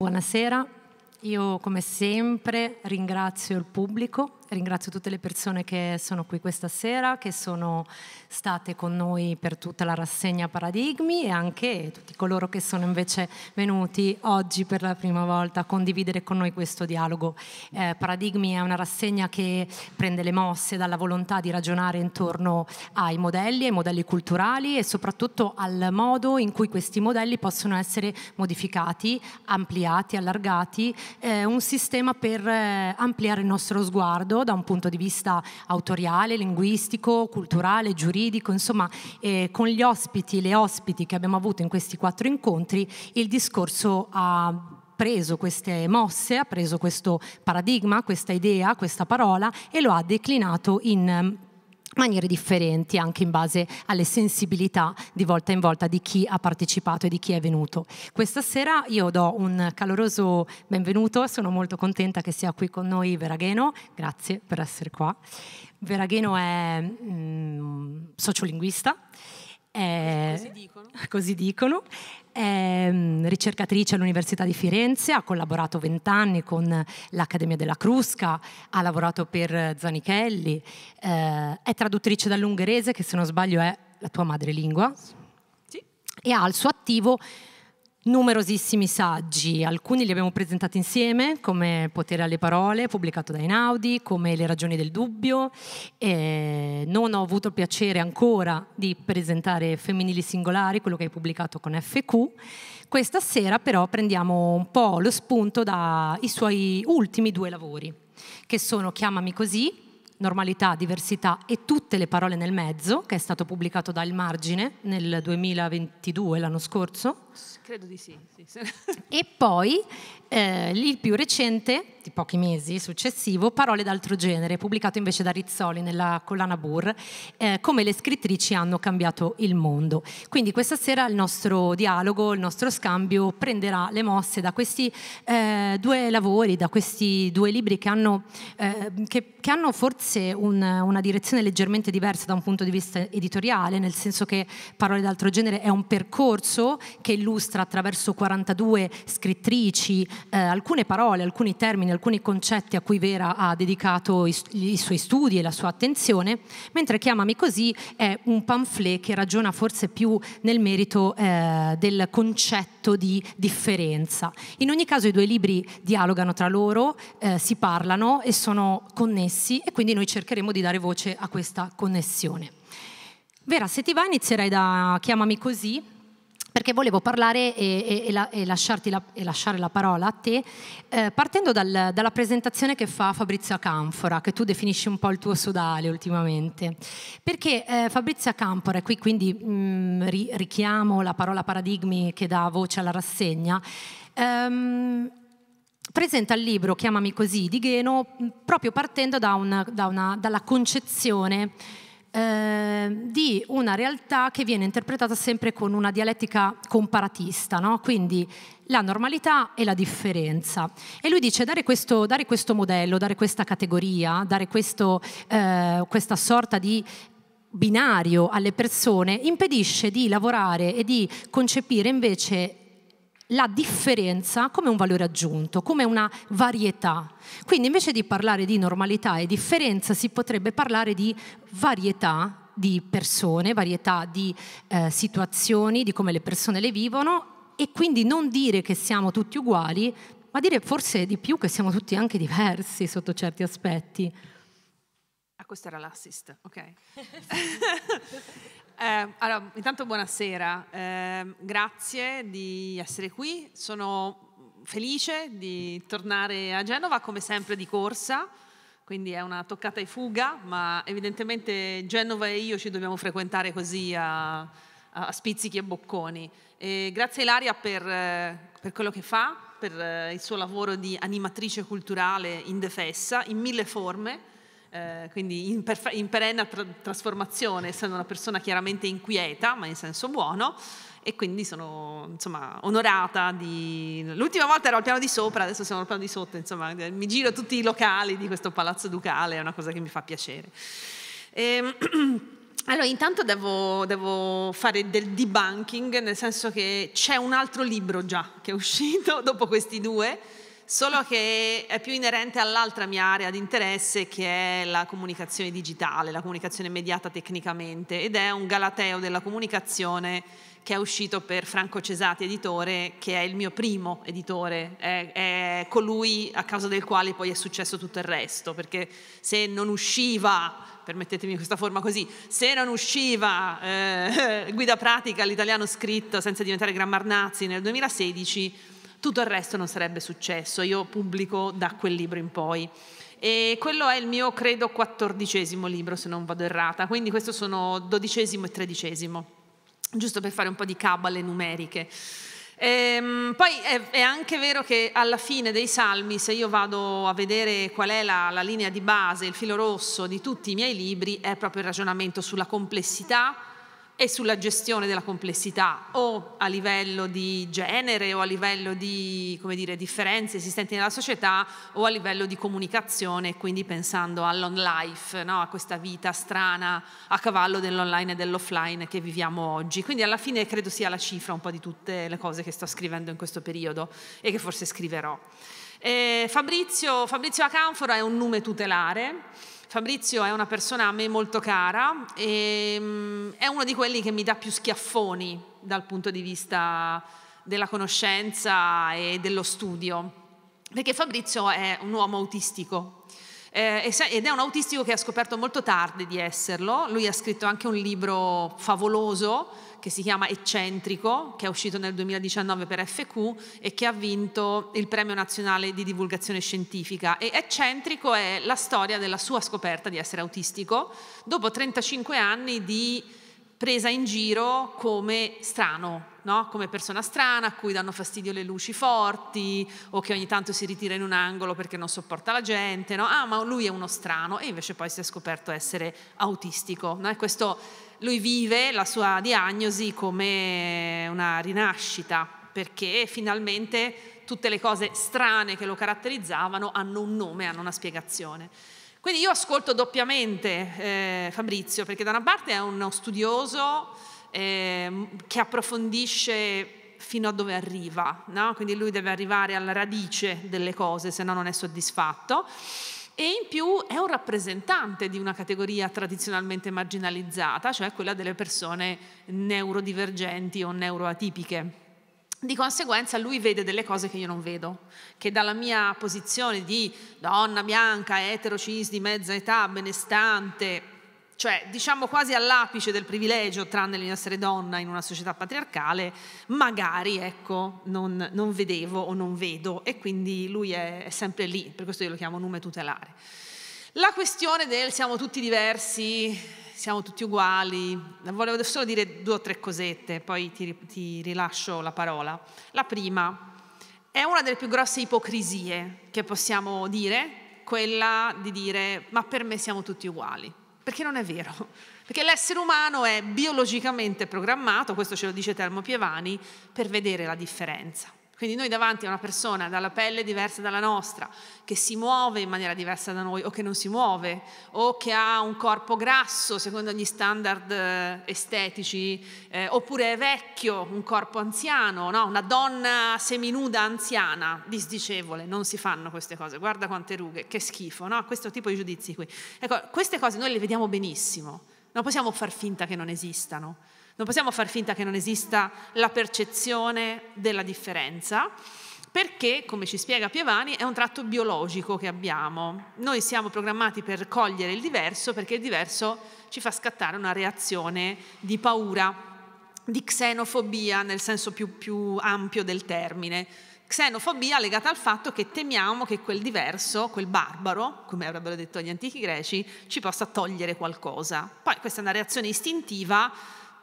Buonasera, io come sempre ringrazio il pubblico ringrazio tutte le persone che sono qui questa sera, che sono state con noi per tutta la rassegna Paradigmi e anche tutti coloro che sono invece venuti oggi per la prima volta a condividere con noi questo dialogo. Eh, Paradigmi è una rassegna che prende le mosse dalla volontà di ragionare intorno ai modelli, ai modelli culturali e soprattutto al modo in cui questi modelli possono essere modificati, ampliati, allargati, eh, un sistema per eh, ampliare il nostro sguardo da un punto di vista autoriale, linguistico, culturale, giuridico, insomma eh, con gli ospiti, e le ospiti che abbiamo avuto in questi quattro incontri, il discorso ha preso queste mosse, ha preso questo paradigma, questa idea, questa parola e lo ha declinato in maniere differenti anche in base alle sensibilità di volta in volta di chi ha partecipato e di chi è venuto. Questa sera io do un caloroso benvenuto, sono molto contenta che sia qui con noi Veragheno, grazie per essere qua. Veragheno è mh, mm, sociolinguista, è, così dicono, così dicono è mm, ricercatrice all'Università di Firenze, ha collaborato vent'anni con l'Accademia della Crusca, ha lavorato per Zanichelli, eh, è traduttrice dall'ungherese, che se non sbaglio è la tua madrelingua, sì. e ha al suo attivo numerosissimi saggi, alcuni li abbiamo presentati insieme, come Potere alle parole, pubblicato da Einaudi, come Le ragioni del dubbio. E non ho avuto il piacere ancora di presentare Femminili singolari, quello che hai pubblicato con FQ. Questa sera però prendiamo un po' lo spunto dai suoi ultimi due lavori, che sono Chiamami così, normalità, diversità e tutte le parole nel mezzo, che è stato pubblicato da Il Margine nel 2022, l'anno scorso, Credo di sì. sì. e poi eh, il più recente, di pochi mesi successivo, Parole d'altro genere, pubblicato invece da Rizzoli nella collana Burr, eh, come le scrittrici hanno cambiato il mondo. Quindi questa sera il nostro dialogo, il nostro scambio prenderà le mosse da questi eh, due lavori, da questi due libri che hanno, eh, che, che hanno forse un, una direzione leggermente diversa da un punto di vista editoriale, nel senso che Parole d'altro genere è un percorso che illustra illustra attraverso 42 scrittrici eh, alcune parole, alcuni termini, alcuni concetti a cui Vera ha dedicato i, i suoi studi e la sua attenzione, mentre Chiamami così è un pamphlet che ragiona forse più nel merito eh, del concetto di differenza. In ogni caso i due libri dialogano tra loro, eh, si parlano e sono connessi e quindi noi cercheremo di dare voce a questa connessione. Vera, se ti va inizierei da Chiamami così, perché volevo parlare e, e, e, la, e la, lasciare la parola a te, eh, partendo dal, dalla presentazione che fa Fabrizio Acanfora, che tu definisci un po' il tuo sodale ultimamente. Perché eh, Fabrizio Acanfora, e qui quindi mh, mm, ri, richiamo la parola paradigmi che dà voce alla rassegna, ehm, presenta il libro Chiamami così di Gheno proprio partendo da una, da una, dalla concezione Ehm, di una realtà che viene interpretata sempre con una dialettica comparatista, no? quindi la normalità e la differenza. E lui dice dare questo, dare questo modello, dare questa categoria, dare questo, eh, questa sorta di binario alle persone impedisce di lavorare e di concepire invece la differenza come un valore aggiunto, come una varietà. Quindi invece di parlare di normalità e differenza si potrebbe parlare di varietà di persone, varietà di eh, situazioni, di come le persone le vivono e quindi non dire che siamo tutti uguali, ma dire forse di più che siamo tutti anche diversi sotto certi aspetti. Ah, questo era l'assist, ok. Eh, allora, intanto buonasera, eh, grazie di essere qui, sono felice di tornare a Genova come sempre di corsa, quindi è una toccata e fuga, ma evidentemente Genova e io ci dobbiamo frequentare così a, a spizzichi e bocconi. E grazie Ilaria per, eh, per quello che fa, per eh, il suo lavoro di animatrice culturale indefessa in mille forme eh, quindi in, per, in perenna tra, trasformazione, essendo una persona chiaramente inquieta, ma in senso buono, e quindi sono insomma, onorata di... L'ultima volta ero al piano di sopra, adesso siamo al piano di sotto, insomma, eh, mi giro tutti i locali di questo palazzo ducale, è una cosa che mi fa piacere. E, ehm, allora, intanto devo, devo, fare del debunking, nel senso che c'è un altro libro già che è uscito dopo questi due, solo che è più inerente all'altra mia area di interesse che è la comunicazione digitale, la comunicazione mediata tecnicamente ed è un galateo della comunicazione che è uscito per Franco Cesati editore, che è il mio primo editore, è, è, colui a causa del quale poi è successo tutto il resto, perché se non usciva, permettetemi questa forma così, se non usciva eh, Guida pratica all'italiano scritto senza diventare Grammarnazzi nel 2016, tutto il resto non sarebbe successo, io pubblico da quel libro in poi. E quello è il mio, credo, quattordicesimo libro, se non vado errata, quindi questo sono dodicesimo e tredicesimo, giusto per fare un po' di cabale numeriche. Ehm, poi è, è, anche vero che alla fine dei salmi, se io vado a vedere qual è la, la linea di base, il filo rosso di tutti i miei libri, è proprio il ragionamento sulla complessità, e sulla gestione della complessità o a livello di genere o a livello di dire, differenze esistenti nella società o a livello di comunicazione, quindi pensando all'on life, no? a questa vita strana a cavallo dell'online e dell'offline che viviamo oggi. Quindi alla fine credo sia la cifra un po' di tutte le cose che sto scrivendo in questo periodo e che forse scriverò. Eh, Fabrizio, Fabrizio Acanfora è un nome tutelare Fabrizio è una persona a me molto cara e ehm, è uno di quelli che mi dà più schiaffoni dal punto di vista della conoscenza e dello studio, perché Fabrizio è un uomo autistico eh, ed è un autistico che ha scoperto molto tardi di esserlo, lui ha scritto anche un libro favoloso che si chiama Eccentrico, che è uscito nel 2019 per FQ e che ha vinto il Premio Nazionale di Divulgazione Scientifica. E Eccentrico è la storia della sua scoperta di essere autistico dopo 35 anni di presa in giro come strano, No? come persona strana a cui danno fastidio le luci forti o che ogni tanto si ritira in un angolo perché non sopporta la gente, no? ah ma lui è uno strano e invece poi si è scoperto essere autistico. No? E questo lui vive la sua diagnosi come una rinascita, perché finalmente tutte le cose strane che lo caratterizzavano hanno un nome, hanno una spiegazione. Quindi io ascolto doppiamente eh, Fabrizio, perché da una parte è uno studioso eh, che approfondisce fino a dove arriva, no? quindi lui deve arrivare alla radice delle cose, se no non è soddisfatto e in più è un rappresentante di una categoria tradizionalmente marginalizzata, cioè quella delle persone neurodivergenti o neuroatipiche. Di conseguenza lui vede delle cose che io non vedo, che dalla mia posizione di donna bianca, etero, cis, di mezza età, benestante, cioè diciamo quasi all'apice del privilegio, tranne essere donna in una società patriarcale, magari ecco, non, non, vedevo o non vedo e quindi lui è, è sempre lì, per questo io lo chiamo nome tutelare. La questione del siamo tutti diversi, siamo tutti uguali, volevo solo dire due o tre cosette, poi ti, ti rilascio la parola. La prima è una delle più grosse ipocrisie che possiamo dire, quella di dire ma per me siamo tutti uguali perché non è vero, perché l'essere umano è biologicamente programmato, questo ce lo dice Telmo Pievani, per vedere la differenza. Quindi noi davanti a una persona dalla pelle diversa dalla nostra, che si muove in maniera diversa da noi o che non si muove, o che ha un corpo grasso secondo gli standard eh, estetici, eh, oppure è vecchio, un corpo anziano, no? una donna seminuda anziana, disdicevole, non si fanno queste cose, guarda quante rughe, che schifo, no? questo tipo di giudizi qui. Ecco, queste cose noi le vediamo benissimo, non possiamo far finta che non esistano. Non possiamo far finta che non esista la percezione della differenza, perché, come ci spiega Piovani, è un tratto biologico che abbiamo. Noi siamo programmati per cogliere il diverso perché il diverso ci fa scattare una reazione di paura, di xenofobia nel senso più, più ampio del termine. Xenofobia legata al fatto che temiamo che quel diverso, quel barbaro, come avrebbero detto gli antichi greci, ci possa togliere qualcosa. Poi questa è una reazione istintiva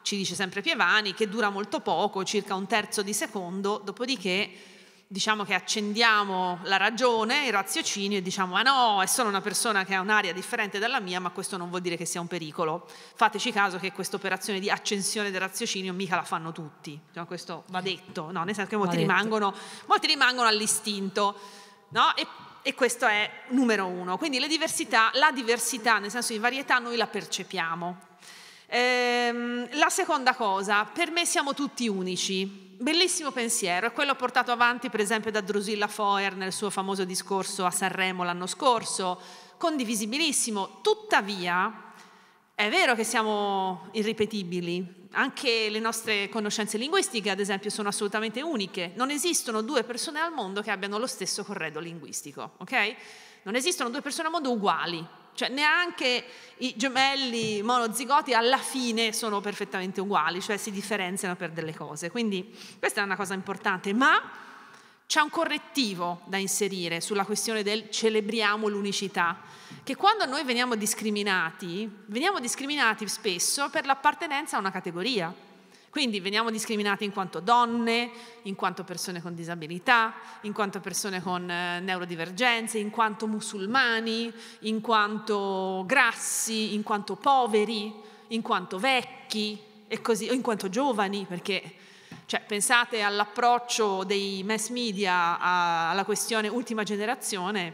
ci dice sempre Pievani, che dura molto poco, circa un terzo di secondo, dopodiché diciamo che accendiamo la ragione, il raziocinio e diciamo ah no, è solo una persona che ha un'aria differente dalla mia, ma questo non vuol dire che sia un pericolo. Fateci caso che questa operazione di accensione del raziocinio mica la fanno tutti, no, cioè, questo va detto, no? nel senso che molti, rimangono, molti rimangono, all'istinto. No? E, e, questo è numero uno. Quindi diversità, la diversità, nel senso di varietà, noi la percepiamo. Ehm, la seconda cosa, per me siamo tutti unici. Bellissimo pensiero, è quello portato avanti per esempio da Drusilla Foer nel suo famoso discorso a Sanremo l'anno scorso, condivisibilissimo. Tuttavia, è vero che siamo irripetibili, anche le nostre conoscenze linguistiche, ad esempio, sono assolutamente uniche. Non esistono due persone al mondo che abbiano lo stesso corredo linguistico, ok? Non esistono due persone al mondo uguali, cioè neanche i gemelli monozigoti alla fine sono perfettamente uguali, cioè si differenziano per delle cose. Quindi questa è una cosa importante, ma c'è un correttivo da inserire sulla questione del celebriamo l'unicità, che quando noi veniamo discriminati, veniamo discriminati spesso per l'appartenenza a una categoria. Quindi veniamo discriminati in quanto donne, in quanto persone con disabilità, in quanto persone con eh, neurodivergenze, in quanto musulmani, in quanto grassi, in quanto poveri, in quanto vecchi e così, o in quanto giovani, perché cioè, pensate all'approccio dei mass media alla questione ultima generazione,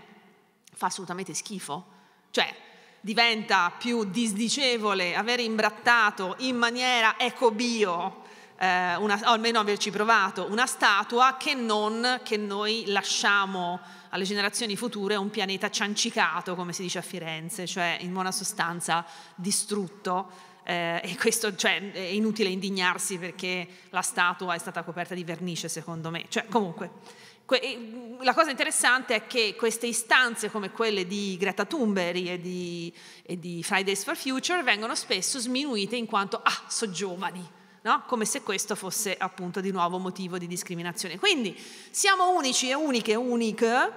fa assolutamente schifo. Cioè, diventa più disdicevole aver imbrattato in maniera eco-bio, eh, una, o almeno averci provato, una statua che non che noi lasciamo alle generazioni future un pianeta ciancicato, come si dice a Firenze, cioè in buona sostanza distrutto. Eh, e questo cioè, è inutile indignarsi perché la statua è stata coperta di vernice, secondo me. Cioè, comunque. Mm, la cosa interessante è che queste istanze come quelle di Greta Thunberg e di, e di Fridays for Future vengono spesso sminuite in quanto, ah, so giovani, no? come se questo fosse appunto di nuovo motivo di discriminazione. Quindi siamo unici e uniche e unique,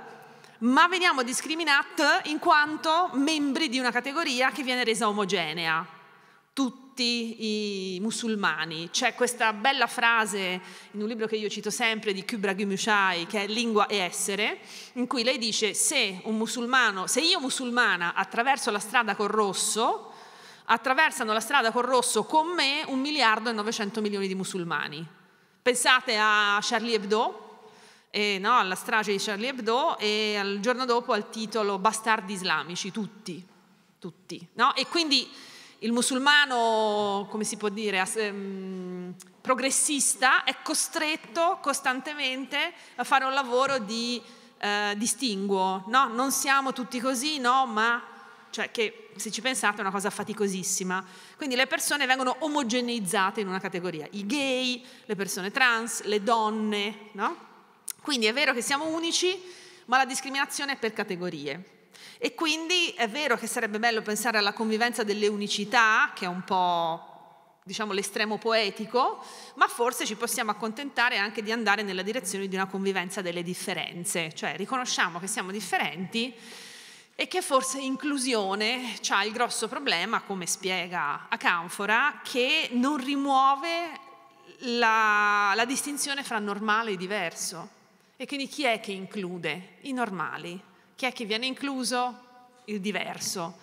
ma veniamo discriminati in quanto membri di una categoria che viene resa omogenea tutti i musulmani. C'è questa bella frase in un libro che io cito sempre di Kubra Gumushai, che è Lingua e essere, in cui lei dice se un musulmano, se io musulmana attraverso la strada col rosso, attraversano la strada col rosso con me un miliardo e 900 milioni di musulmani. Pensate a Charlie Hebdo, eh, no, alla strage di Charlie Hebdo e al giorno dopo al titolo Bastardi islamici, tutti, tutti. No? E quindi il musulmano, come si può dire, ehm, progressista è costretto costantemente a fare un lavoro di eh, distinguo, no? Non siamo tutti così, no? Ma, cioè, che se ci pensate è una cosa faticosissima. Quindi le persone vengono omogeneizzate in una categoria, i gay, le persone trans, le donne, no? Quindi è vero che siamo unici, ma la discriminazione è per categorie. E quindi è vero che sarebbe bello pensare alla convivenza delle unicità, che è un po' diciamo l'estremo poetico, ma forse ci possiamo accontentare anche di andare nella direzione di una convivenza delle differenze, cioè riconosciamo che siamo differenti e che forse inclusione ha il grosso problema, come spiega Acanfora, che non rimuove la, la distinzione fra normale e diverso. E quindi chi è che include? I normali, chi è che viene incluso? Il diverso.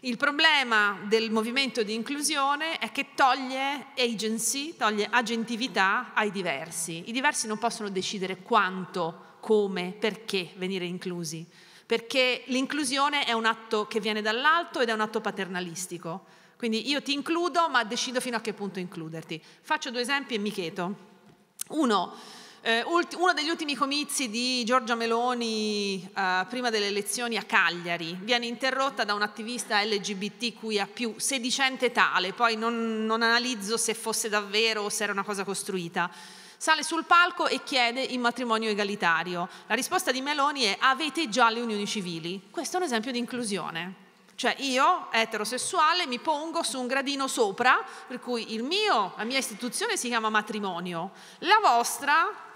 Il problema del movimento di inclusione è che toglie agency, toglie agentività ai diversi. I diversi non possono decidere quanto, come, perché venire inclusi, perché l'inclusione è un atto che viene dall'alto ed è un atto paternalistico. Quindi io ti includo, ma decido fino a che punto includerti. Faccio due esempi e mi chiedo. Uno, eh, uno degli ultimi comizi di Giorgia Meloni eh, prima delle elezioni a Cagliari viene interrotta da un attivista LGBTQIA, sedicente tale, poi non, non analizzo se fosse davvero o se era una cosa costruita. Sale sul palco e chiede il matrimonio egalitario. La risposta di Meloni è avete già le unioni civili. Questo è un esempio di inclusione. Cioè io, eterosessuale, mi pongo su un gradino sopra, per cui mio, la mia istituzione si chiama matrimonio, la vostra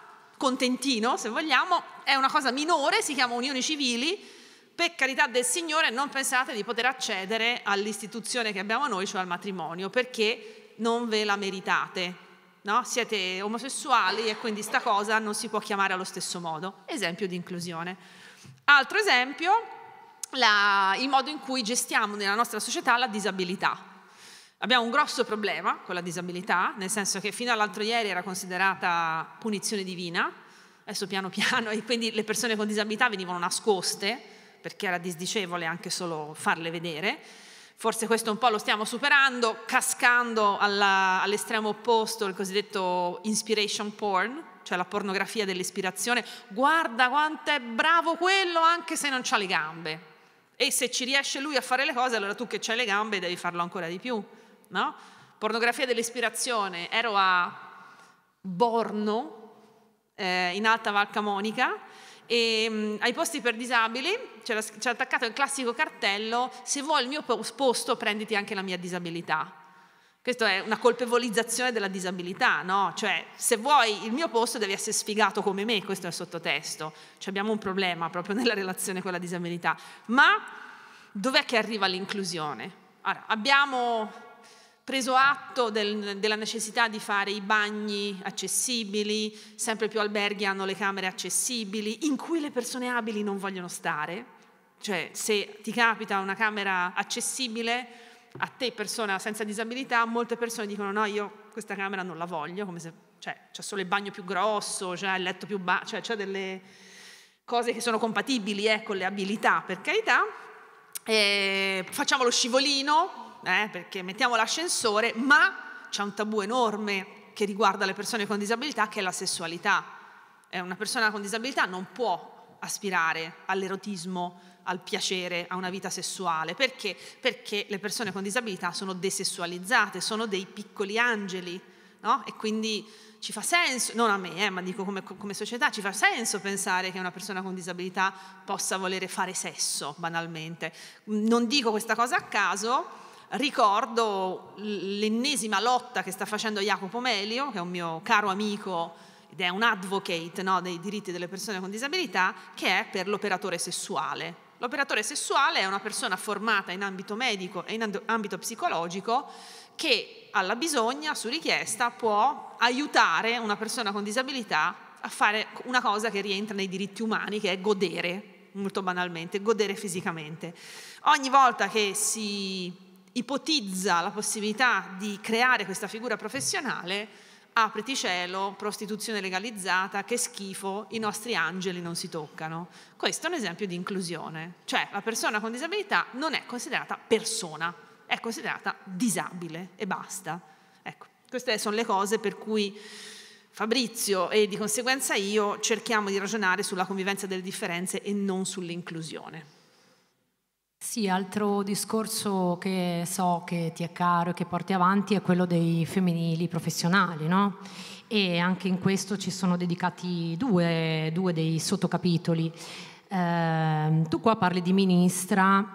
contentino, se vogliamo, è una cosa minore, si chiama unioni civili, per carità del Signore non pensate di poter accedere all'istituzione che abbiamo noi, cioè al matrimonio, perché non ve la meritate. No? Siete omosessuali e quindi sta cosa non si può chiamare allo stesso modo. Esempio di inclusione. Altro esempio, la, il modo in cui gestiamo nella nostra società la disabilità. Abbiamo un grosso problema con la disabilità, nel senso che fino all'altro ieri era considerata punizione divina, adesso piano piano, e quindi le persone con disabilità venivano nascoste, perché era disdicevole anche solo farle vedere. Forse questo un po' lo stiamo superando, cascando alla, all'estremo opposto il cosiddetto inspiration porn, cioè la pornografia dell'ispirazione. Guarda quanto è bravo quello anche se non ha le gambe. E se ci riesce lui a fare le cose, allora tu che hai le gambe devi farlo ancora di più no? Pornografia dell'ispirazione, ero a Borno, eh, in Alta Val Camonica, e mh, mm, ai posti per disabili c'era attaccato il classico cartello se vuoi il mio posto prenditi anche la mia disabilità. Questa è una colpevolizzazione della disabilità, no? Cioè, se vuoi il mio posto devi essere sfigato come me, questo è il sottotesto. Cioè, abbiamo un problema proprio nella relazione con la disabilità. Ma dov'è che arriva l'inclusione? Allora, abbiamo preso atto del, della necessità di fare i bagni accessibili, sempre più alberghi hanno le camere accessibili, in cui le persone abili non vogliono stare, cioè se ti capita una camera accessibile, a te persona senza disabilità, molte persone dicono no, io questa camera non la voglio, come se cioè, c'è solo il bagno più grosso, c'è il letto più basso, cioè c'è delle cose che sono compatibili eh, con le abilità, per carità. E eh, facciamo lo scivolino, eh, perché mettiamo l'ascensore, ma c'è un tabù enorme che riguarda le persone con disabilità che è la sessualità. Eh, una persona con disabilità non può aspirare all'erotismo, al piacere, a una vita sessuale. Perché? Perché le persone con disabilità sono desessualizzate, sono dei piccoli angeli, no? E quindi ci fa senso, non a me, eh, ma dico come, come, società, ci fa senso pensare che una persona con disabilità possa volere fare sesso, banalmente. Non dico questa cosa a caso, ricordo l'ennesima lotta che sta facendo Jacopo Melio, che è un mio caro amico ed è un advocate no, dei diritti delle persone con disabilità, che è per l'operatore sessuale. L'operatore sessuale è una persona formata in ambito medico e in ambito psicologico che alla bisogna, su richiesta, può aiutare una persona con disabilità a fare una cosa che rientra nei diritti umani, che è godere, molto banalmente, godere fisicamente. Ogni volta che si ipotizza la possibilità di creare questa figura professionale, apriti cielo, prostituzione legalizzata, che schifo, i nostri angeli non si toccano. Questo è un esempio di inclusione, cioè la persona con disabilità non è considerata persona, è considerata disabile e basta. Ecco, queste sono le cose per cui Fabrizio e di conseguenza io cerchiamo di ragionare sulla convivenza delle differenze e non sull'inclusione. Sì, altro discorso che so che ti è caro e che porti avanti è quello dei femminili professionali, no? E anche in questo ci sono dedicati due, due dei sottocapitoli. Eh, tu qua parli di ministra,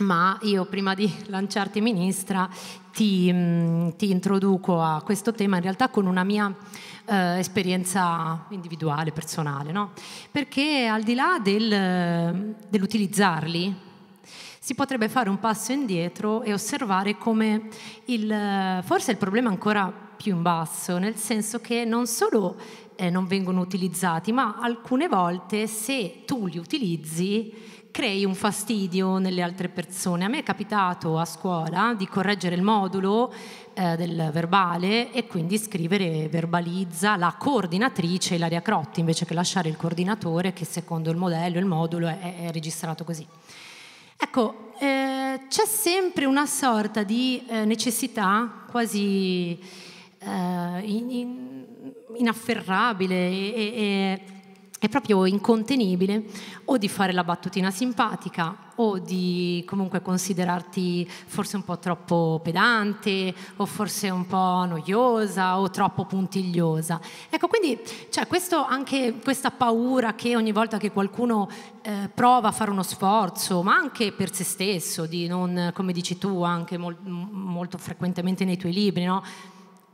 ma io prima di lanciarti ministra ti, mm, ti introduco a questo tema in realtà con una mia eh, esperienza individuale, personale, no? Perché al di là del, dell'utilizzarli, si potrebbe fare un passo indietro e osservare come il, eh, forse il problema è ancora più in basso, nel senso che non solo eh, non vengono utilizzati, ma alcune volte se tu li utilizzi crei un fastidio nelle altre persone. A me è capitato a scuola di correggere il modulo eh, del verbale e quindi scrivere verbalizza la coordinatrice Ilaria Crotti invece che lasciare il coordinatore che secondo il modello, il modulo è, è registrato così. Ecco, eh, c'è sempre una sorta di eh, necessità quasi eh, in, in, inafferrabile e, e, e è proprio incontenibile o di fare la battutina simpatica o di comunque considerarti forse un po' troppo pedante o forse un po' noiosa o troppo puntigliosa. Ecco, quindi c'è cioè, anche questa paura che ogni volta che qualcuno eh, prova a fare uno sforzo, ma anche per se stesso, di non, come dici tu anche mol molto frequentemente nei tuoi libri, no?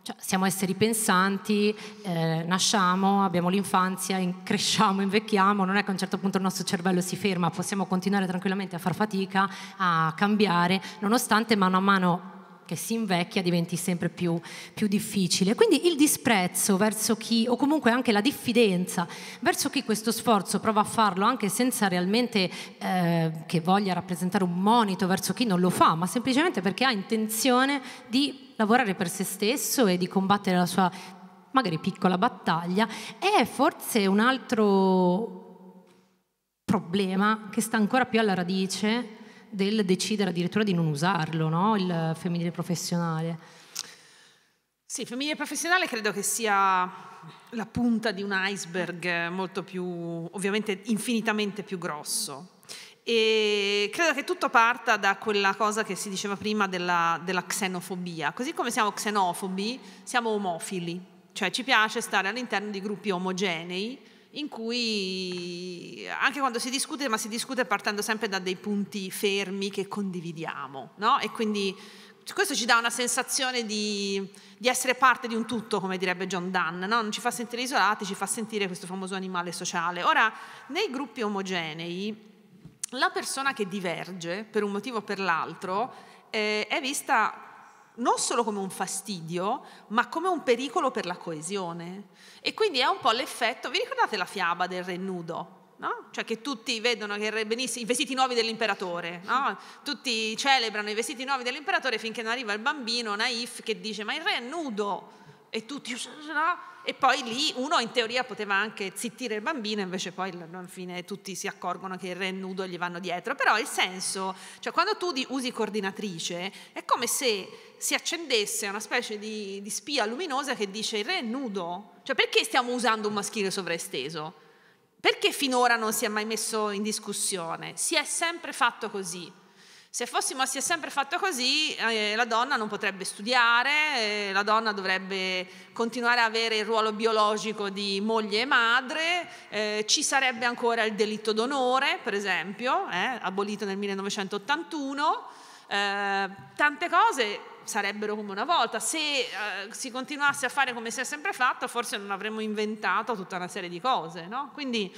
Cioè, siamo esseri pensanti, eh, nasciamo, abbiamo l'infanzia, in, cresciamo, invecchiamo, non è che a un certo punto il nostro cervello si ferma, possiamo continuare tranquillamente a far fatica, a cambiare, nonostante mano a mano che si invecchia diventi sempre più, più difficile. Quindi il disprezzo verso chi, o comunque anche la diffidenza verso chi questo sforzo prova a farlo anche senza realmente eh, che voglia rappresentare un monito verso chi non lo fa, ma semplicemente perché ha intenzione di lavorare per se stesso e di combattere la sua magari piccola battaglia, è forse un altro problema che sta ancora più alla radice del decidere addirittura di non usarlo, no? il femminile professionale. Sì, il femminile professionale credo che sia la punta di un iceberg molto più, ovviamente infinitamente più grosso. E credo che tutto parta da quella cosa che si diceva prima della, della xenofobia. Così come siamo xenofobi, siamo omofili, cioè ci piace stare all'interno di gruppi omogenei, in cui anche quando si discute, ma si discute partendo sempre da dei punti fermi che condividiamo, no? E quindi questo ci dà una sensazione di, di, essere parte di un tutto, come direbbe John Dunn, no? non ci fa sentire isolati, ci fa sentire questo famoso animale sociale. Ora, nei gruppi omogenei, la persona che diverge per un motivo o per l'altro eh, è vista non solo come un fastidio, ma come un pericolo per la coesione. E quindi è un po' l'effetto, vi ricordate la fiaba del re nudo? No? Cioè che tutti vedono che i vestiti nuovi dell'imperatore, no? tutti celebrano i vestiti nuovi dell'imperatore finché non arriva il bambino naif che dice ma il re è nudo, e tutti no? e poi lì uno in teoria poteva anche zittire il bambino invece poi alla fine tutti si accorgono che il re è nudo e gli vanno dietro però il senso cioè quando tu usi coordinatrice è come se si accendesse una specie di, di spia luminosa che dice il re è nudo cioè perché stiamo usando un maschile sovraesteso perché finora non si è mai messo in discussione si è sempre fatto così se fossimo si è sempre fatto così, eh, la donna non potrebbe studiare, eh, la donna dovrebbe continuare a avere il ruolo biologico di moglie e madre, eh, ci sarebbe ancora il delitto d'onore, per esempio, eh, abolito nel 1981, eh, tante cose sarebbero come una volta. Se eh, si continuasse a fare come si è sempre fatto, forse non avremmo inventato tutta una serie di cose, no? Quindi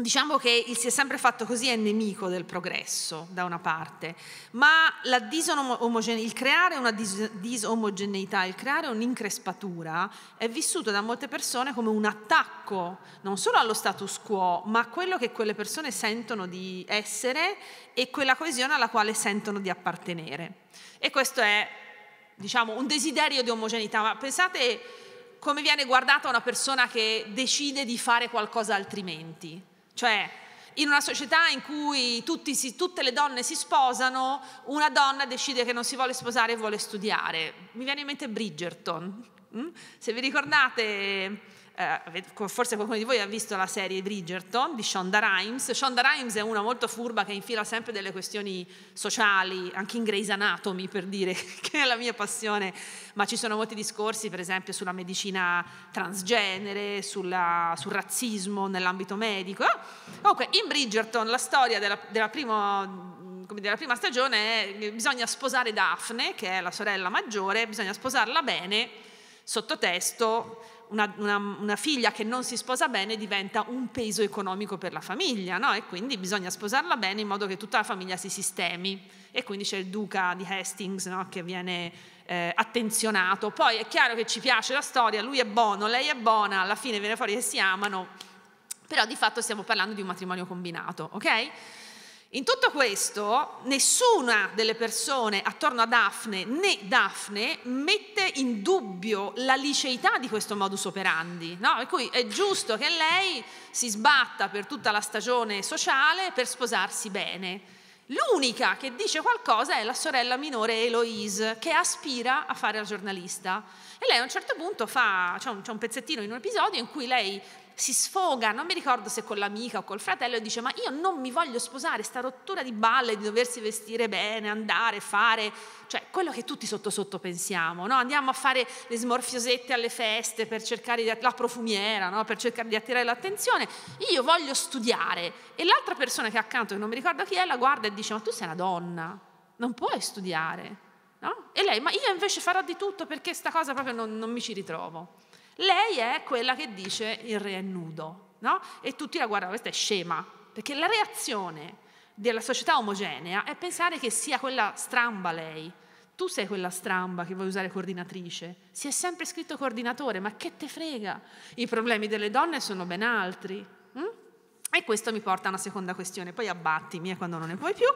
Diciamo che il si è sempre fatto così è nemico del progresso, da una parte, ma il creare una dis- disomogeneità, il creare un'increspatura è vissuto da molte persone come un attacco non solo allo status quo, ma a quello che quelle persone sentono di essere e quella coesione alla quale sentono di appartenere. E questo è, diciamo, un desiderio di omogeneità, ma pensate come viene guardata una persona che decide di fare qualcosa altrimenti cioè, in una società in cui si, tutte le donne si sposano, una donna decide che non si vuole sposare e vuole studiare. Mi viene in mente Bridgerton. Mm? Se vi ricordate eh, forse qualcuno di voi ha visto la serie Bridgerton di Shonda Rhimes, Shonda Rhimes è una molto furba che infila sempre delle questioni sociali, anche in Grey's Anatomy per dire che è la mia passione, ma ci sono molti discorsi per esempio sulla medicina transgenere, sulla, sul razzismo nell'ambito medico. Comunque in Bridgerton la storia della, della prima come dire, prima stagione è bisogna sposare Daphne, che è la sorella maggiore, bisogna sposarla bene, sottotesto, una, una, una, figlia che non si sposa bene diventa un peso economico per la famiglia, no? e quindi bisogna sposarla bene in modo che tutta la famiglia si sistemi. E quindi c'è il duca di Hastings no? che viene eh, attenzionato. Poi è chiaro che ci piace la storia, lui è buono, lei è buona, alla fine viene fuori che si amano, però di fatto stiamo parlando di un matrimonio combinato, ok? In tutto questo nessuna delle persone attorno a Daphne né Daphne mette in dubbio la liceità di questo modus operandi, no? per cui è giusto che lei si sbatta per tutta la stagione sociale per sposarsi bene. L'unica che dice qualcosa è la sorella minore Eloise che aspira a fare la giornalista e lei a un certo punto fa, c'è un, c'è un pezzettino in un episodio in cui lei si sfoga, non mi ricordo se con l'amica o col fratello, e dice ma io non mi voglio sposare, sta rottura di balle di doversi vestire bene, andare, fare, cioè quello che tutti sotto sotto pensiamo, no? andiamo a fare le smorfiosette alle feste per cercare di, la profumiera, no? per cercare di attirare l'attenzione, io voglio studiare e l'altra persona che è accanto, che non mi ricordo chi è, la guarda e dice ma tu sei una donna, non puoi studiare. No? E lei, ma io invece farò di tutto perché sta cosa proprio non, non mi ci ritrovo. Lei è quella che dice il re è nudo, no? E tutti la guardano, questa è scema, perché la reazione della società omogenea è pensare che sia quella stramba lei. Tu sei quella stramba che vuoi usare coordinatrice. Si è sempre scritto coordinatore, ma che te frega? I problemi delle donne sono ben altri. E questo mi porta a una seconda questione, poi abbattimi quando non ne puoi più.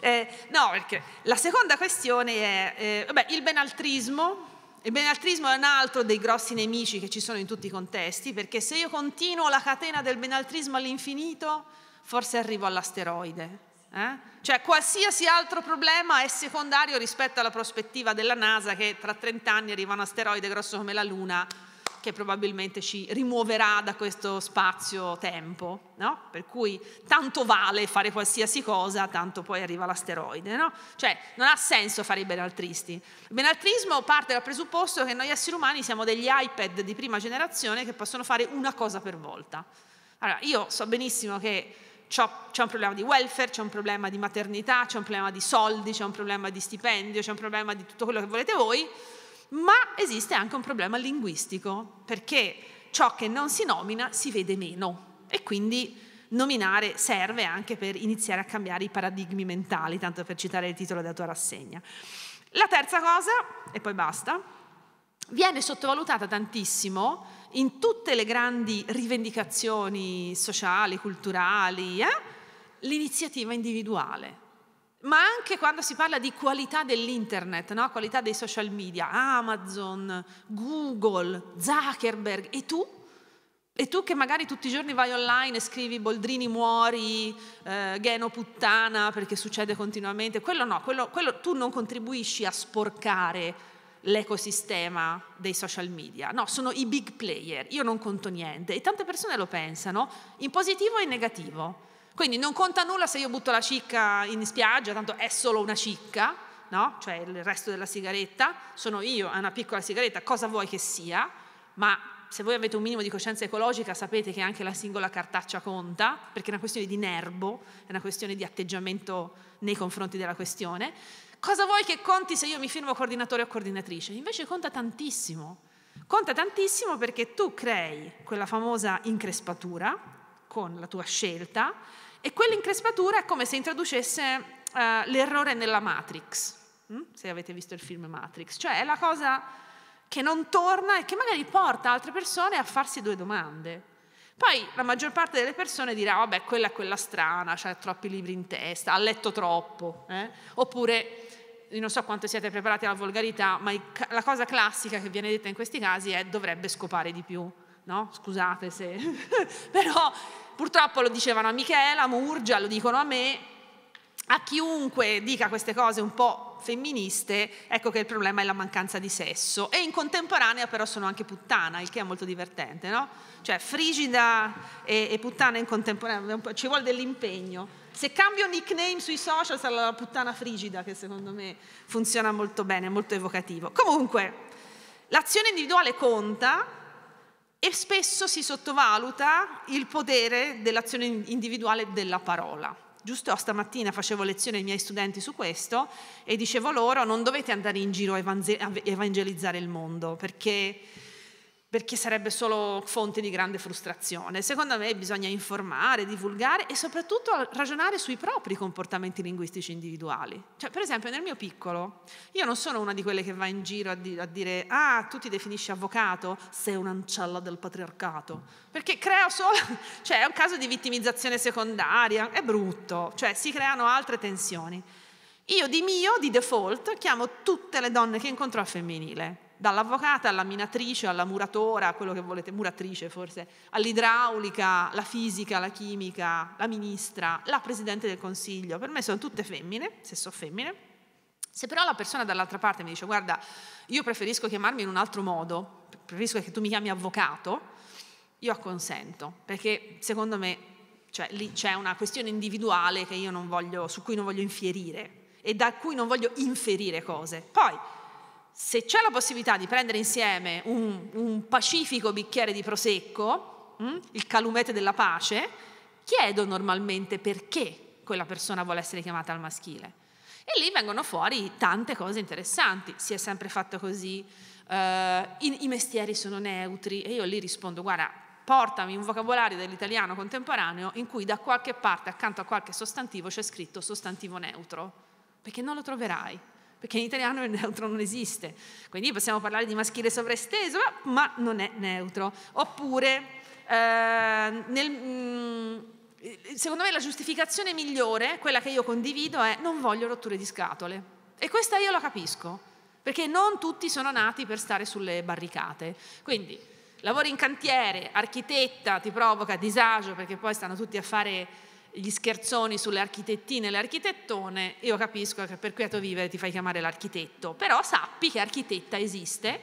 Eh, no, perché la seconda questione è eh, vabbè, il benaltrismo. Il benaltrismo è un altro dei grossi nemici che ci sono in tutti i contesti, perché se io continuo la catena del benaltrismo all'infinito, forse arrivo all'asteroide. Eh? Cioè qualsiasi altro problema è secondario rispetto alla prospettiva della NASA che tra 30 anni arriva un asteroide grosso come la Luna che probabilmente ci rimuoverà da questo spazio-tempo, no? Per cui tanto vale fare qualsiasi cosa, tanto poi arriva l'asteroide, no? Cioè non ha senso fare i benaltristi. Il benaltrismo parte dal presupposto che noi esseri umani siamo degli iPad di prima generazione che possono fare una cosa per volta. Allora, io so benissimo che c'è un problema di welfare, c'è un problema di maternità, c'è un problema di soldi, c'è un problema di stipendio, c'è un problema di tutto quello che volete voi, ma esiste anche un problema linguistico, perché ciò che non si nomina si vede meno e quindi nominare serve anche per iniziare a cambiare i paradigmi mentali, tanto per citare il titolo della tua rassegna. La terza cosa, e poi basta, viene sottovalutata tantissimo in tutte le grandi rivendicazioni sociali, culturali, eh? l'iniziativa individuale ma anche quando si parla di qualità dell'internet, no? qualità dei social media, Amazon, Google, Zuckerberg, e tu? E tu che magari tutti i giorni vai online e scrivi Boldrini muori, eh, Gheno puttana, perché succede continuamente, quello no, quello, quello tu non contribuisci a sporcare l'ecosistema dei social media. No, sono i big player, io non conto niente. E tante persone lo pensano, in positivo e in negativo. Quindi non conta nulla se io butto la cicca in spiaggia, tanto è solo una cicca, no? cioè il resto della sigaretta, sono io, è una piccola sigaretta, cosa vuoi che sia, ma se voi avete un minimo di coscienza ecologica sapete che anche la singola cartaccia conta, perché è una questione di nervo, è una questione di atteggiamento nei confronti della questione. Cosa vuoi che conti se io mi firmo coordinatore o coordinatrice? Invece conta tantissimo. Conta tantissimo perché tu crei quella famosa increspatura con la tua scelta e quell'increspatura è come se introducesse eh, l'errore nella Matrix, hm? se avete visto il film Matrix, cioè è la cosa che non torna e che magari porta altre persone a farsi due domande. Poi la maggior parte delle persone dirà, vabbè, quella è quella strana, ha troppi libri in testa, ha letto troppo, eh? oppure non so quanto siete preparati alla volgarità, ma la cosa classica che viene detta in questi casi è dovrebbe scopare di più, no? Scusate se... però Purtroppo lo dicevano a Michela, a Murgia, lo dicono a me, a chiunque dica queste cose un po' femministe, ecco che il problema è la mancanza di sesso. E in contemporanea però sono anche puttana, il che è molto divertente, no? Cioè frigida e, e puttana in contemporanea, ci vuole dell'impegno. Se cambio nickname sui social sarà la puttana frigida, che secondo me funziona molto bene, molto evocativo. Comunque, l'azione individuale conta, e spesso si sottovaluta il potere dell'azione individuale della parola. Giusto stamattina facevo lezione ai miei studenti su questo e dicevo loro non dovete andare in giro a evangelizzare il mondo perché perché sarebbe solo fonte di grande frustrazione. Secondo me bisogna informare, divulgare e soprattutto ragionare sui propri comportamenti linguistici individuali. Cioè, per esempio, nel mio piccolo, io non sono una di quelle che va in giro a, di- a dire ah, tu ti definisci avvocato, sei un'ancella del patriarcato, perché crea solo, cioè è un caso di vittimizzazione secondaria, è brutto, cioè si creano altre tensioni. Io di mio, di default, chiamo tutte le donne che incontro a femminile dall'avvocata alla minatrice, alla muratora, quello che volete, muratrice forse, all'idraulica, la fisica, la chimica, la ministra, la presidente del consiglio. Per me sono tutte femmine, se so femmine. Se però la persona dall'altra parte mi dice guarda, io preferisco chiamarmi in un altro modo, preferisco che tu mi chiami avvocato, io acconsento, perché secondo me cioè, lì c'è una questione individuale voglio, su cui non voglio infierire e da cui non voglio inferire cose. Poi, se c'è la possibilità di prendere insieme un, un pacifico bicchiere di prosecco, mm, il calumete della pace, chiedo normalmente perché quella persona vuole essere chiamata al maschile. E lì vengono fuori tante cose interessanti. Si è sempre fatto così, uh, i, i mestieri sono neutri e io lì rispondo, guarda, portami un vocabolario dell'italiano contemporaneo in cui da qualche parte accanto a qualche sostantivo c'è scritto sostantivo neutro, perché non lo troverai perché in italiano il neutro non esiste. Quindi possiamo parlare di maschile sovraesteso, ma non è neutro. Oppure, eh, nel, mm, secondo me la giustificazione migliore, quella che io condivido, è non voglio rotture di scatole. E questa io la capisco, perché non tutti sono nati per stare sulle barricate. Quindi, lavori in cantiere, architetta, ti provoca disagio perché poi stanno tutti a fare gli scherzoni sulle architettine e le architettone, io capisco che per quieto vivere ti fai chiamare l'architetto, però sappi che architetta esiste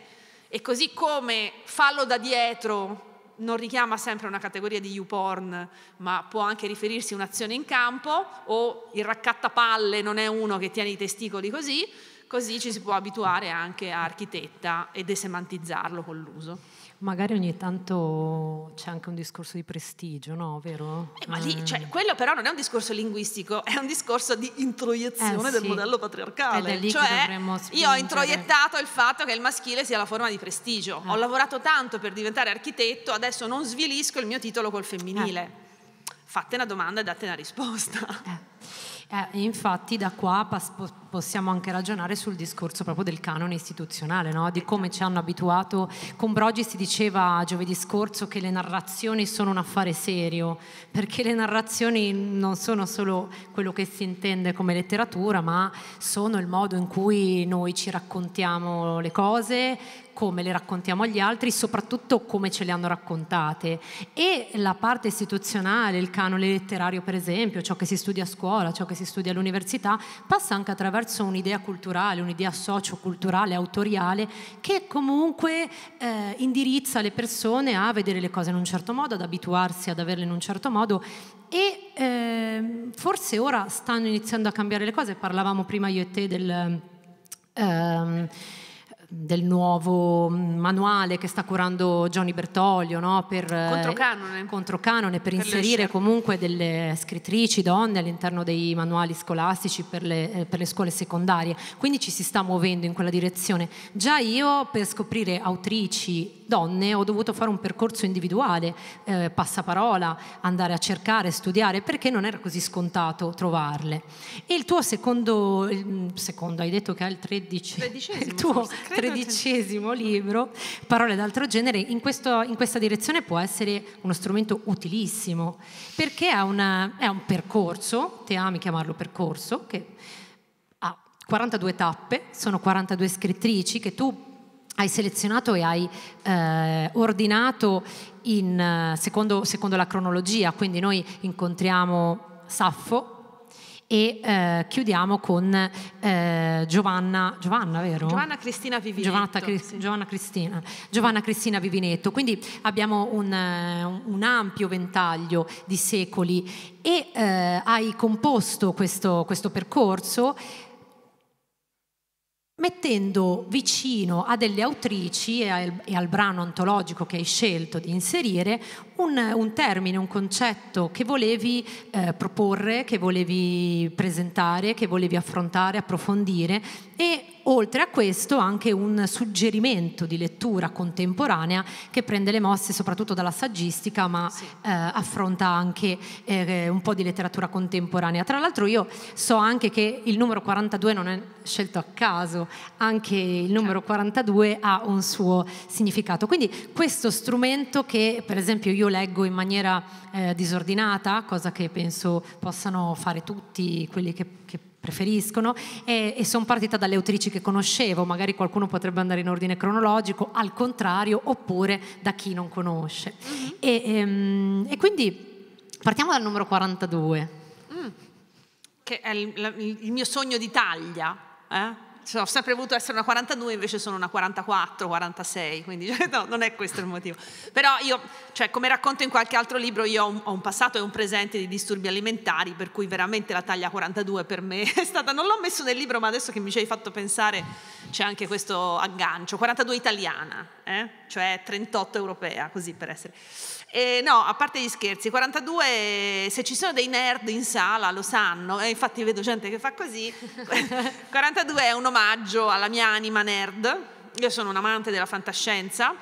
e così come fallo da dietro non richiama sempre una categoria di YouPorn, ma può anche riferirsi a un'azione in campo o il raccattapalle non è uno che tiene i testicoli così, così ci si può abituare anche a architetta e desemantizzarlo con l'uso. Magari ogni tanto c'è anche un discorso di prestigio, no? Vero? Eh, ma lì, eh. cioè, quello però non è un discorso linguistico, è un discorso di introiezione eh, del modello patriarcale. Ed è lì cioè, io ho introiettato il fatto che il maschile sia la forma di prestigio. Eh. Ho lavorato tanto per diventare architetto, adesso non svilisco il mio titolo col femminile. Eh. Fatte una domanda e date una risposta. Eh. Eh, infatti da qua possiamo anche ragionare sul discorso proprio del canone istituzionale, no? di come ci hanno abituato. Con Brogi si diceva giovedì scorso che le narrazioni sono un affare serio, perché le narrazioni non sono solo quello che si intende come letteratura, ma sono il modo in cui noi ci raccontiamo le cose, come le raccontiamo agli altri, soprattutto come ce le hanno raccontate. E la parte istituzionale, il canone letterario per esempio, ciò che si studia a scuola, ciò che si studia all'università, passa anche attraverso un'idea culturale, un'idea socioculturale, autoriale, che comunque eh, indirizza le persone a vedere le cose in un certo modo, ad abituarsi ad averle in un certo modo e eh, forse ora stanno iniziando a cambiare le cose, parlavamo prima io e te del... Um, del nuovo mm, manuale che sta curando Gianni Bertoglio no? per, eh, controcanone. Controcanone, per, per inserire comunque delle scrittrici donne all'interno dei manuali scolastici per le, eh, per le, scuole secondarie. Quindi ci si sta muovendo in quella direzione. Già io per scoprire autrici donne ho dovuto fare un percorso individuale, eh, passaparola, andare a cercare, studiare, perché non era così scontato trovarle. E il tuo secondo, mm, secondo hai detto che è il 13, Tredicesimo, il tuo, tredicesimo libro, Parole d'altro genere, in, questo, in, questa direzione può essere uno strumento utilissimo, perché è, una, è un percorso, te ami chiamarlo percorso, che ha 42 tappe, sono 42 scrittrici che tu hai selezionato e hai eh, ordinato in, secondo, secondo la cronologia, quindi noi incontriamo Saffo, e eh, chiudiamo con eh, Giovanna, Giovanna, vero? Giovanna Cristina Vivinetto. Cri- sì. Giovanna, Cristina, Giovanna Cristina Vivinetto. Quindi abbiamo un, eh, un ampio ventaglio di secoli e eh, hai composto questo, questo percorso mettendo vicino a delle autrici e al, e al, brano antologico che hai scelto di inserire un, un termine, un concetto che volevi eh, proporre, che volevi presentare, che volevi affrontare, approfondire e oltre a questo anche un suggerimento di lettura contemporanea che prende le mosse soprattutto dalla saggistica ma sì. eh, affronta anche eh, un po' di letteratura contemporanea. Tra l'altro io so anche che il numero 42 non è scelto a caso, anche il numero 42 certo. ha un suo significato, quindi questo strumento che per esempio io io leggo in maniera eh, disordinata, cosa che penso possano fare tutti quelli che, che preferiscono e, e sono partita dalle autrici che conoscevo, magari qualcuno potrebbe andare in ordine cronologico, al contrario, oppure da chi non conosce. Mm-hmm. E, ehm, e, quindi partiamo dal numero 42. Mm. Che è il, il mio sogno d'Italia. Eh? cioè, ho sempre voluto essere una 42, invece sono una 44, 46, quindi cioè, no, non è questo il motivo. Però io, cioè, come racconto in qualche altro libro, io ho un, ho un, passato e un presente di disturbi alimentari, per cui veramente la taglia 42 per me è stata, non l'ho messo nel libro, ma adesso che mi ci hai fatto pensare c'è anche questo aggancio, 42 italiana, eh? cioè 38 europea, così per essere. E no, a parte gli scherzi, 42, se ci sono dei nerd in sala lo sanno, e eh, infatti vedo gente che fa così, 42 è un omaggio alla mia anima nerd, io sono un amante della fantascienza,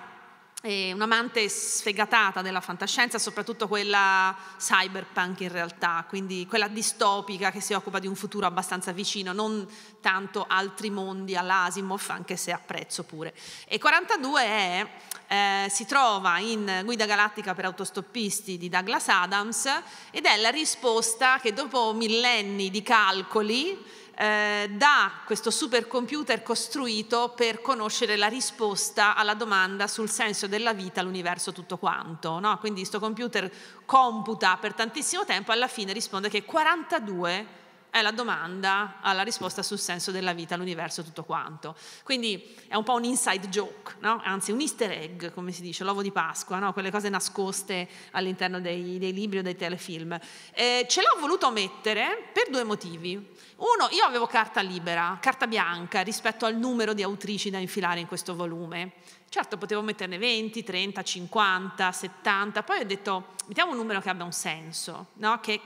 eh, un'amante sfegatata della fantascienza, soprattutto quella cyberpunk in realtà, quindi quella distopica che si occupa di un futuro abbastanza vicino, non tanto altri mondi all'Asimov, anche se apprezzo pure. E 42 è, eh, si trova in Guida Galattica per Autostoppisti di Douglas Adams ed è la risposta che dopo millenni di calcoli eh, da questo supercomputer costruito per conoscere la risposta alla domanda sul senso della vita, l'universo, tutto quanto. No? Quindi questo computer computa per tantissimo tempo, alla fine risponde che 42 è la domanda alla risposta sul senso della vita, l'universo, tutto quanto. Quindi è un po' un inside joke, no? anzi un easter egg, come si dice, l'uovo di Pasqua, no? quelle cose nascoste all'interno dei, dei libri o dei telefilm. Eh, ce l'ho voluto mettere per due motivi. Uno, io avevo carta libera, carta bianca rispetto al numero di autrici da infilare in questo volume. Certo, potevo metterne 20, 30, 50, 70, poi ho detto mettiamo un numero che abbia un senso, no? che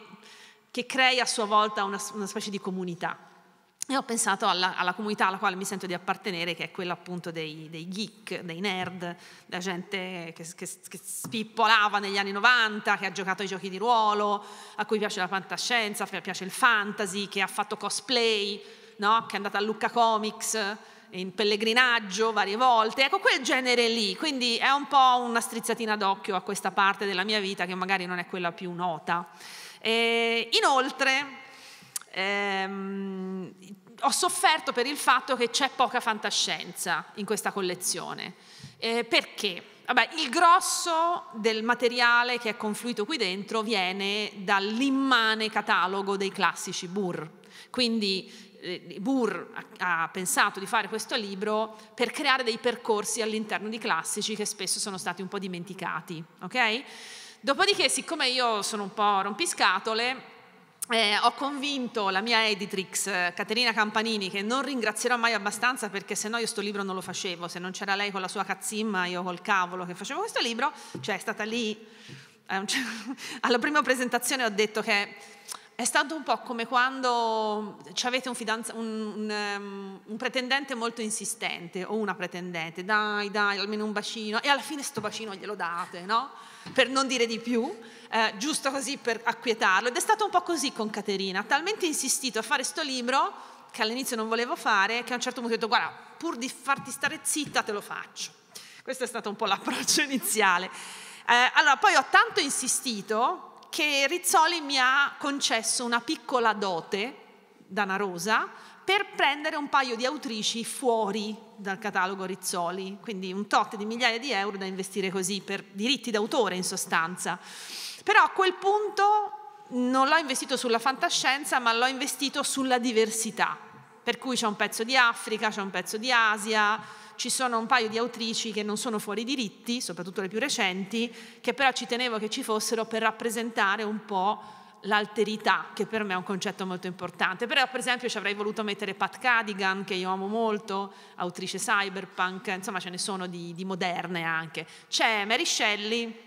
che crei a sua volta una, una specie di comunità. E ho pensato alla, alla, comunità alla quale mi sento di appartenere, che è quella appunto dei, dei geek, dei nerd, della gente che, che, che, spippolava negli anni 90, che ha giocato ai giochi di ruolo, a cui piace la fantascienza, piace il fantasy, che ha fatto cosplay, no? che è andata a Lucca Comics eh, in pellegrinaggio varie volte, ecco quel genere lì, quindi è un po' una strizzatina d'occhio a questa parte della mia vita che magari non è quella più nota. E inoltre ehm, ho sofferto per il fatto che c'è poca fantascienza in questa collezione. Eh, perché? Vabbè, il grosso del materiale che è confluito qui dentro viene dall'immane catalogo dei classici Burr. Quindi eh, Burr ha, ha pensato di fare questo libro per creare dei percorsi all'interno di classici che spesso sono stati un po' dimenticati. Okay? Dopodiché, siccome io sono un po' rompiscatole, eh, ho convinto la mia editrix Caterina Campanini, che non ringrazierò mai abbastanza perché se no io sto libro non lo facevo, se non c'era lei con la sua cazzimma, io col cavolo che facevo questo libro, cioè è stata lì, eh, alla prima presentazione ho detto che è stato un po' come quando avete un, fidanza, un, un, ehm, un, pretendente molto insistente o una pretendente, dai dai almeno un bacino e alla fine sto bacino glielo date, no? per non dire di più, eh, giusto così per acquietarlo. Ed è stato un po' così con Caterina, ha talmente insistito a fare sto libro che all'inizio non volevo fare, che a un certo punto ho detto guarda, pur di farti stare zitta te lo faccio. Questo è stato un po' l'approccio iniziale. Eh, allora, poi ho tanto insistito che Rizzoli mi ha concesso una piccola dote danarosa per prendere un paio di autrici fuori dal catalogo Rizzoli, quindi un tot di migliaia di euro da investire così per diritti d'autore in sostanza. Però a quel punto non l'ho investito sulla fantascienza, ma l'ho investito sulla diversità, per cui c'è un pezzo di Africa, c'è un pezzo di Asia, ci sono un paio di autrici che non sono fuori diritti, soprattutto le più recenti, che però ci tenevo che ci fossero per rappresentare un po' l'alterità, che per me è un concetto molto importante. Però, per esempio, ci avrei voluto mettere Pat Cadigan, che io amo molto, autrice cyberpunk, insomma ce ne sono di, di moderne anche. C'è Mary Shelley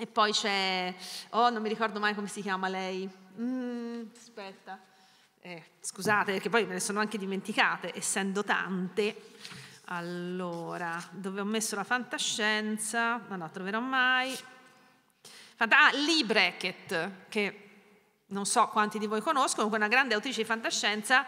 e poi c'è, oh non mi ricordo mai come si chiama lei, mm, aspetta, eh, scusate perché poi me ne sono anche dimenticate, essendo tante. Allora, dove ho messo la fantascienza? Non la troverò mai. Ah, Lee Brackett, che non so quanti di voi conoscono, una grande autrice di fantascienza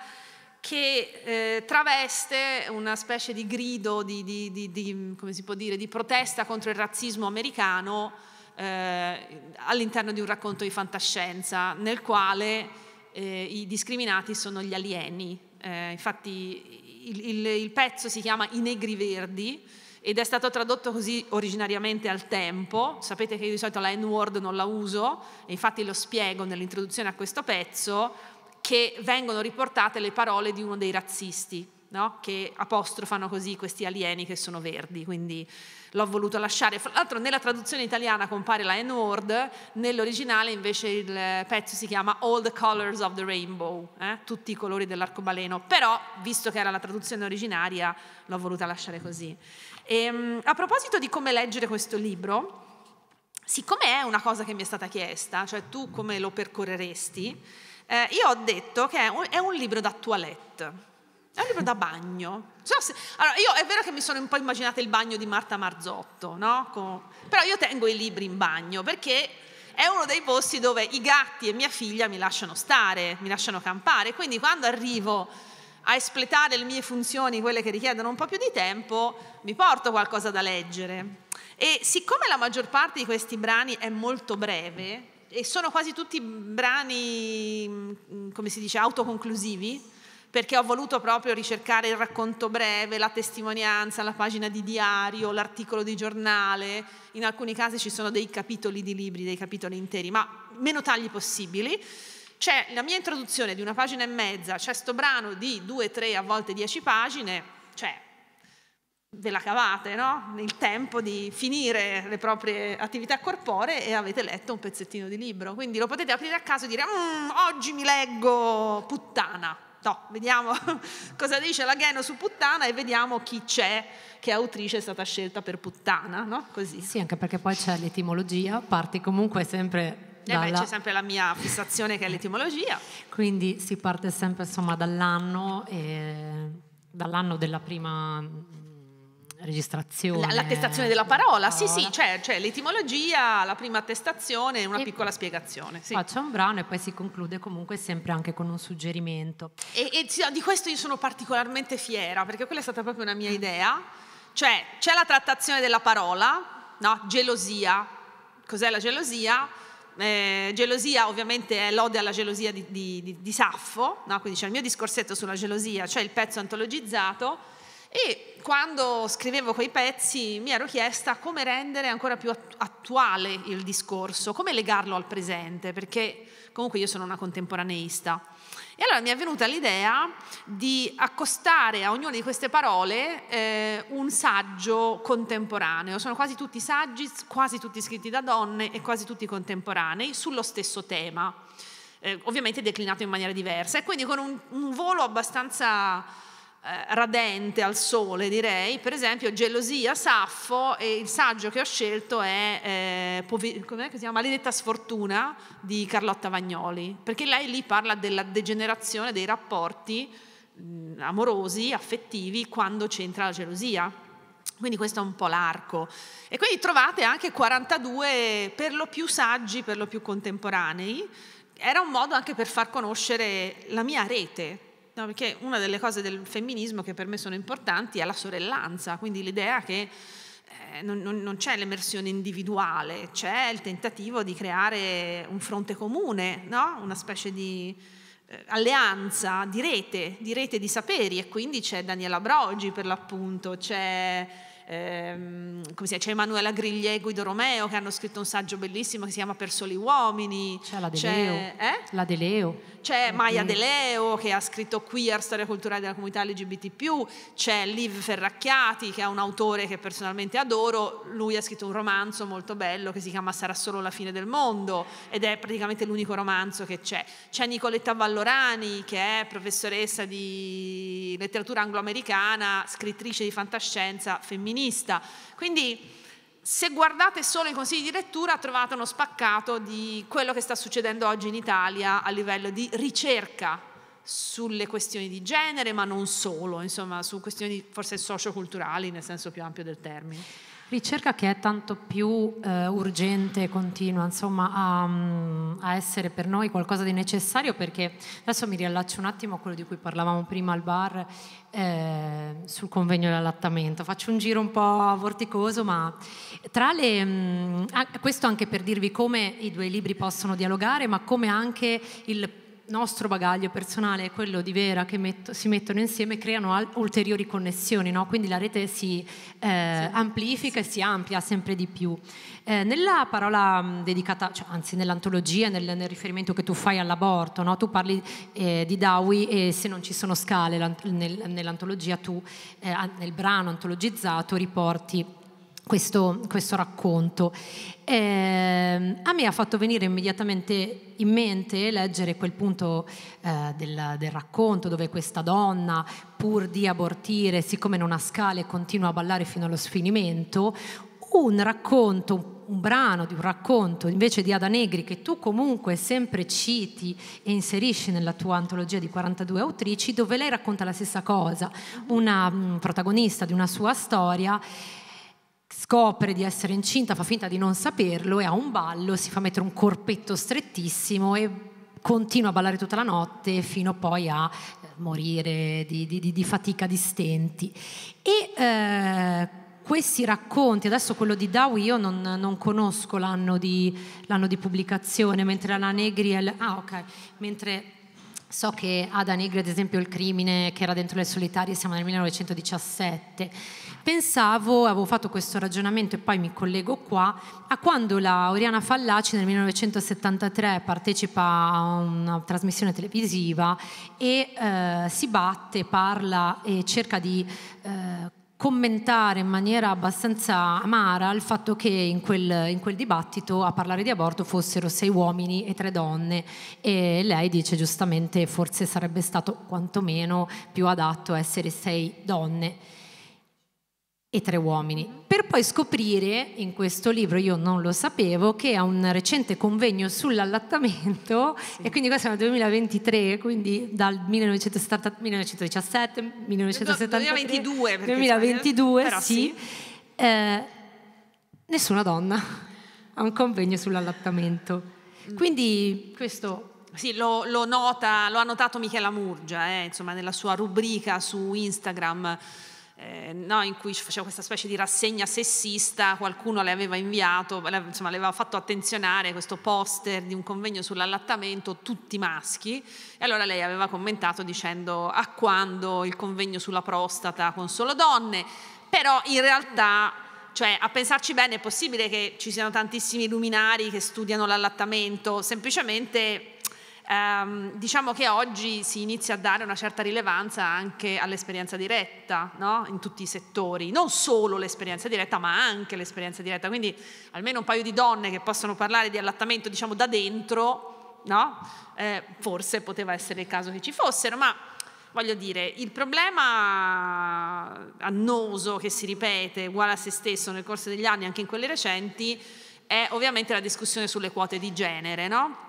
che eh, traveste una specie di grido di, di, di, dire, di, protesta contro il razzismo americano eh, all'interno di un racconto di fantascienza nel quale eh, i discriminati sono gli alieni. Eh, infatti il, il, il, pezzo si chiama I Negri Verdi ed è stato tradotto così originariamente al tempo. Sapete che io di solito la N-word non la uso, e infatti lo spiego nell'introduzione a questo pezzo, che vengono riportate le parole di uno dei razzisti, no? che apostrofano così questi alieni che sono verdi, quindi l'ho voluto lasciare. Fra l'altro nella traduzione italiana compare la N-word, nell'originale invece il pezzo si chiama All the Colors of the Rainbow, eh? tutti i colori dell'arcobaleno, però visto che era la traduzione originaria l'ho voluta lasciare così. E, ehm, a proposito di come leggere questo libro, siccome è una cosa che mi è stata chiesta, cioè tu come lo percorreresti, eh, io ho detto che è un, è un libro da toilette. È un libro da bagno. Cioè, se, allora, io è vero che mi sono un po' immaginata il bagno di Marta Marzotto, no? Con, però io tengo i libri in bagno perché è uno dei posti dove i gatti e mia figlia mi lasciano stare, mi lasciano campare. Quindi quando arrivo a espletare le mie funzioni, quelle che richiedono un po' più di tempo, mi porto qualcosa da leggere. E siccome la maggior parte di questi brani è molto breve, e sono quasi tutti brani, mm, come si dice, autoconclusivi, perché ho voluto proprio ricercare il racconto breve, la testimonianza, la pagina di diario, l'articolo di giornale, in alcuni casi ci sono dei capitoli di libri, dei capitoli interi, ma meno tagli possibili. C'è la mia introduzione di una pagina e mezza, c'è sto brano di due, tre, a volte dieci pagine, cioè ve la cavate, no? Nel tempo di finire le proprie attività corporee e avete letto un pezzettino di libro. Quindi lo potete aprire a caso e dire mm, oggi mi leggo puttana. No, vediamo cosa dice la Geno su puttana e vediamo chi c'è che autrice è stata scelta per puttana, no? Così. Sì, anche perché poi c'è l'etimologia, parti comunque sempre eh dalla... c'è sempre la mia fissazione che è l'etimologia. Quindi si parte sempre insomma dall'anno, e... dall'anno della prima mm, registrazione. La, l'attestazione della parola, parola. sì, sì, cioè, cioè, l'etimologia, la prima attestazione una e piccola spiegazione. Sì. Faccio un brano e poi si conclude comunque sempre anche con un suggerimento. E, e, di questo io sono particolarmente fiera, perché quella è stata proprio una mia mm. idea. Cioè, c'è la trattazione della parola, no? gelosia. Cos'è la gelosia? eh, gelosia ovviamente è l'ode alla gelosia di, di, di, di Saffo, no? quindi c'è il mio discorsetto sulla gelosia, cioè il pezzo antologizzato, e quando scrivevo quei pezzi mi ero chiesta come rendere ancora più attuale il discorso, come legarlo al presente, perché comunque io sono una contemporaneista. E allora mi è venuta l'idea di accostare a ognuna di queste parole eh, un saggio contemporaneo. Sono quasi tutti saggi, quasi tutti scritti da donne e quasi tutti contemporanei sullo stesso tema, eh, ovviamente declinato in maniera diversa e quindi con un, un volo abbastanza eh, radente al sole, direi, per esempio gelosia, Saffo e il saggio che ho scelto è, eh, come si chiama? Maledetta sfortuna di Carlotta Vagnoli, perché lei lì parla della degenerazione dei rapporti mh, mm, amorosi, affettivi, quando c'entra la gelosia. Quindi questo è un po' l'arco. E quindi trovate anche 42 per lo più saggi, per lo più contemporanei. Era un modo anche per far conoscere la mia rete, No, perché una delle cose del femminismo che per me sono importanti è la sorellanza, quindi l'idea che eh, non, non, non, c'è l'emersione individuale, c'è il tentativo di creare un fronte comune, no? una specie di eh, alleanza di rete, di rete di saperi e quindi c'è Daniela Brogi per l'appunto, c'è ehm, dice, c'è Emanuela Griglie e Guido Romeo che hanno scritto un saggio bellissimo che si chiama Per soli uomini. C'è la Deleo. C'è, eh? la Deleo. c'è Maya Deleo che ha scritto Queer, Storia culturale della comunità LGBT+, c'è Liv Ferracchiati che è un autore che personalmente adoro, lui ha scritto un romanzo molto bello che si chiama Sarà solo la fine del mondo ed è praticamente l'unico romanzo che c'è. C'è Nicoletta Vallorani che è professoressa di letteratura angloamericana, scrittrice di fantascienza femminile riformista. Quindi se guardate solo i consigli di lettura trovate uno spaccato di quello che sta succedendo oggi in Italia a livello di ricerca sulle questioni di genere, ma non solo, insomma, su questioni forse socioculturali nel senso più ampio del termine. Ricerca che è tanto più eh, urgente e continua, insomma, a, mm, a, essere per noi qualcosa di necessario perché adesso mi riallaccio un attimo a quello di cui parlavamo prima al bar eh, sul convegno dell'allattamento. Faccio un giro un po' vorticoso, ma tra le... Mh, mm, questo anche per dirvi come i due libri possono dialogare, ma come anche il nostro bagaglio personale e quello di Vera che metto, si mettono insieme creano ulteriori connessioni, no? quindi la rete si eh, sì. amplifica sì. e si amplia sempre di più. Eh, nella parola mh, mm, dedicata, cioè, anzi nell'antologia, nel, nel, riferimento che tu fai all'aborto, no? tu parli eh, di Dawi e se non ci sono scale nel, nell'antologia tu, eh, nel brano antologizzato, riporti questo, questo racconto. Eh, a me ha fatto venire immediatamente in mente leggere quel punto eh, del, del, racconto dove questa donna, pur di abortire, siccome non ha scale, continua a ballare fino allo sfinimento. Un racconto, un brano di un racconto invece di Ada Negri che tu comunque sempre citi e inserisci nella tua antologia di 42 autrici, dove lei racconta la stessa cosa, una mh, mm, protagonista di una sua storia scopre di essere incinta, fa finta di non saperlo e a un ballo si fa mettere un corpetto strettissimo e continua a ballare tutta la notte fino poi a eh, morire di, di, di fatica, di stenti. E eh, questi racconti, adesso quello di Dawi io non, non conosco l'anno di, l'anno di, pubblicazione, mentre la Negri è... Ah ok, mentre So che Ada Negri, ad esempio, il crimine che era dentro le solitarie, siamo nel 1917. Pensavo, avevo fatto questo ragionamento e poi mi collego qua, a quando la Oriana Fallaci nel 1973 partecipa a una trasmissione televisiva e eh, si batte, parla e cerca di eh, commentare in maniera abbastanza amara il fatto che in quel, in quel dibattito a parlare di aborto fossero sei uomini e tre donne e lei dice giustamente forse sarebbe stato quantomeno più adatto essere sei donne e tre uomini, per poi scoprire in questo libro, io non lo sapevo, che a un recente convegno sull'allattamento, sì. e quindi questo è nel 2023, quindi dal 1917, 1972, 2022 però sì, sì. Eh, nessuna donna a un convegno sull'allattamento. Mm. Quindi questo sì, lo, lo, nota, lo ha notato Michela Murgia, eh, insomma, nella sua rubrica su Instagram eh, no, in cui faceva questa specie di rassegna sessista, qualcuno le aveva inviato, insomma, le aveva fatto attenzionare questo poster di un convegno sull'allattamento, tutti maschi, e allora lei aveva commentato dicendo a quando il convegno sulla prostata con solo donne, però in realtà cioè a pensarci bene è possibile che ci siano tantissimi luminari che studiano l'allattamento, semplicemente ehm, diciamo che oggi si inizia a dare una certa rilevanza anche all'esperienza diretta no? in tutti i settori, non solo l'esperienza diretta ma anche l'esperienza diretta, quindi almeno un paio di donne che possono parlare di allattamento diciamo da dentro, no? eh, forse poteva essere il caso che ci fossero, ma voglio dire, il problema annoso che si ripete uguale a se stesso nel corso degli anni, anche in quelli recenti, è ovviamente la discussione sulle quote di genere, no?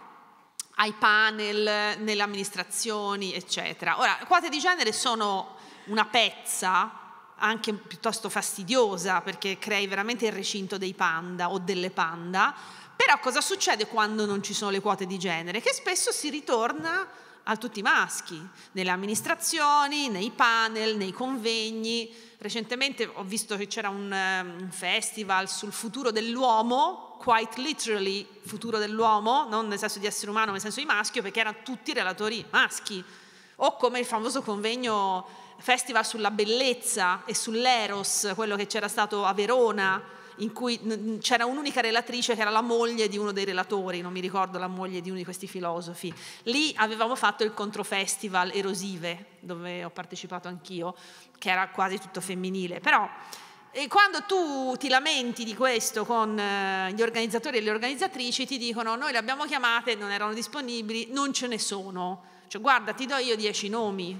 ai panel, nelle amministrazioni, eccetera. Ora, quote di genere sono una pezza anche piuttosto fastidiosa perché crei veramente il recinto dei panda o delle panda, però cosa succede quando non ci sono le quote di genere? Che spesso si ritorna a tutti i maschi, nelle amministrazioni, nei panel, nei convegni. Recentemente ho visto che c'era un, eh, un festival sul futuro dell'uomo quite literally futuro dell'uomo, non nel senso di essere umano, ma nel senso di maschio, perché erano tutti relatori maschi. O come il famoso convegno festival sulla bellezza e sull'eros, quello che c'era stato a Verona, in cui c'era un'unica relatrice che era la moglie di uno dei relatori, non mi ricordo la moglie di uno di questi filosofi. Lì avevamo fatto il controfestival Erosive, dove ho partecipato anch'io, che era quasi tutto femminile. Però e quando tu ti lamenti di questo con eh, gli organizzatori e le organizzatrici, ti dicono noi le abbiamo chiamate, non erano disponibili, non ce ne sono. Cioè guarda, ti do io dieci nomi,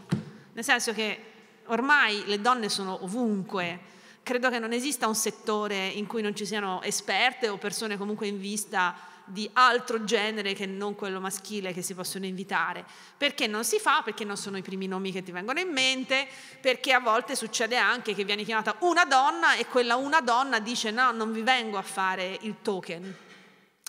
nel senso che ormai le donne sono ovunque. Credo che non esista un settore in cui non ci siano esperte o persone comunque in vista di altro genere che non quello maschile che si possono invitare. Perché non si fa? Perché non sono i primi nomi che ti vengono in mente, perché a volte succede anche che viene chiamata una donna e quella una donna dice no, non vi vengo a fare il token,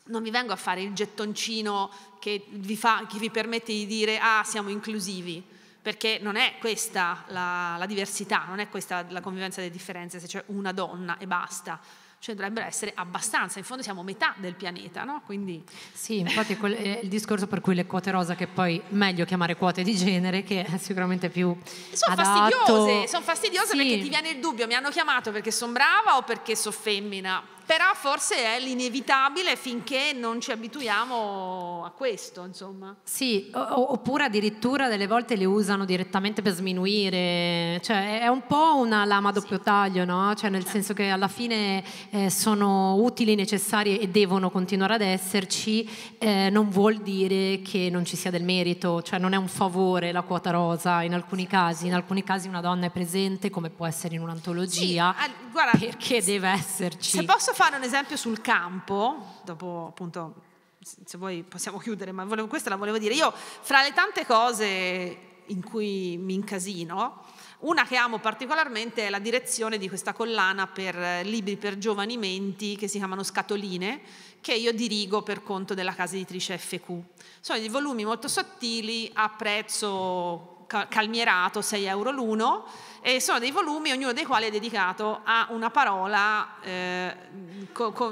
non vi vengo a fare il gettoncino che vi, fa, che vi permette di dire ah siamo inclusivi, perché non è questa la, la diversità, non è questa la convivenza delle differenze, se c'è una donna e basta cioè dovrebbero essere abbastanza, in fondo siamo metà del pianeta, no? Quindi... Sì, infatti è eh, il discorso per cui le quote rosa, che poi meglio chiamare quote di genere, che è sicuramente più... Sono adatto. fastidiose, sono fastidiose sì. perché ti viene il dubbio, mi hanno chiamato perché sono brava o perché sono femmina? però forse è l'inevitabile finché non ci abituiamo a questo, insomma. Sì, oppure addirittura delle volte le usano direttamente per sminuire, cioè è un po' una lama a doppio sì. taglio, no? Cioè nel certo. senso che alla fine eh, sono utili, necessarie e devono continuare ad esserci, eh, non vuol dire che non ci sia del merito, cioè non è un favore la quota rosa in alcuni casi, in alcuni casi una donna è presente come può essere in un'antologia, sì, guarda, perché deve esserci. Se posso fare fare un esempio sul campo, dopo appunto se vuoi possiamo chiudere, ma volevo, questa la volevo dire. Io fra le tante cose in cui mi incasino, una che amo particolarmente è la direzione di questa collana per eh, libri per giovani menti che si chiamano Scatoline, che io dirigo per conto della casa editrice FQ. Sono dei volumi molto sottili a prezzo calmierato, 6 euro l'uno, e sono dei volumi, ognuno dei quali è dedicato a una parola eh,